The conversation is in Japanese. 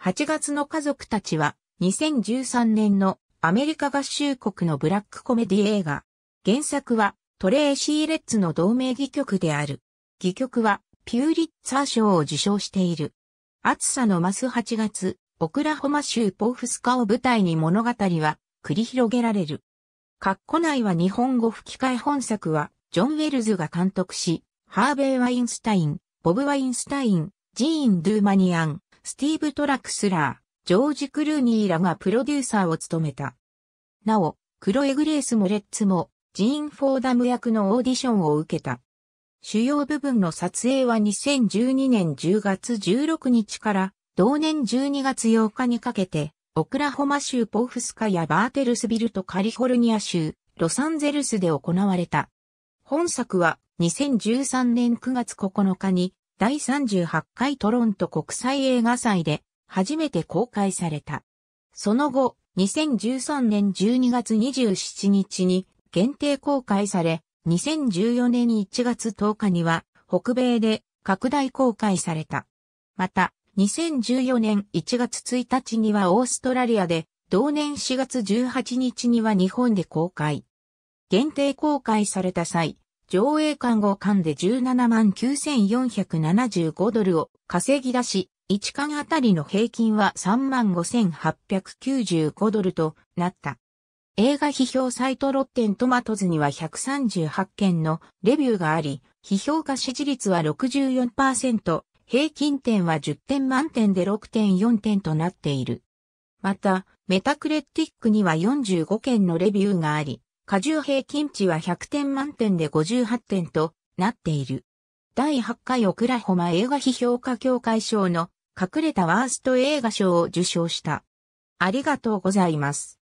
8月の家族たちは2013年のアメリカ合衆国のブラックコメディ映画。原作はトレーシー・レッツの同名戯曲である。戯曲はピューリッツァー賞を受賞している。暑さの増す8月、オクラホマ州ポーフスカを舞台に物語は繰り広げられる。カッコ内は日本語吹き替え本作はジョン・ウェルズが監督し、ハーベイ・ワインスタイン、ボブ・ワインスタイン、ジーン・ドゥーマニアン、スティーブ・トラックスラー、ジョージ・クルーニーらがプロデューサーを務めた。なお、クロエ・グレース・モレッツも、ジーン・フォーダム役のオーディションを受けた。主要部分の撮影は2012年10月16日から同年12月8日にかけて、オクラホマ州ポーフスカやバーテルスビルとカリフォルニア州、ロサンゼルスで行われた。本作は2013年9月9日に第38回トロント国際映画祭で初めて公開された。その後、2013年12月27日に限定公開され、2014年1月10日には北米で拡大公開された。また、2014年1月1日にはオーストラリアで、同年4月18日には日本で公開。限定公開された際、上映館後間で17万9475ドルを稼ぎ出し、1館あたりの平均は35,895ドルとなった。映画批評サイトロッテントマトズには138件のレビューがあり、批評家支持率は64%、平均点は10点満点で6.4点となっている。また、メタクレティックには45件のレビューがあり、過重平均値は100点満点で58点となっている。第8回オクラホマ映画批評家協会賞の隠れたワースト映画賞を受賞した。ありがとうございます。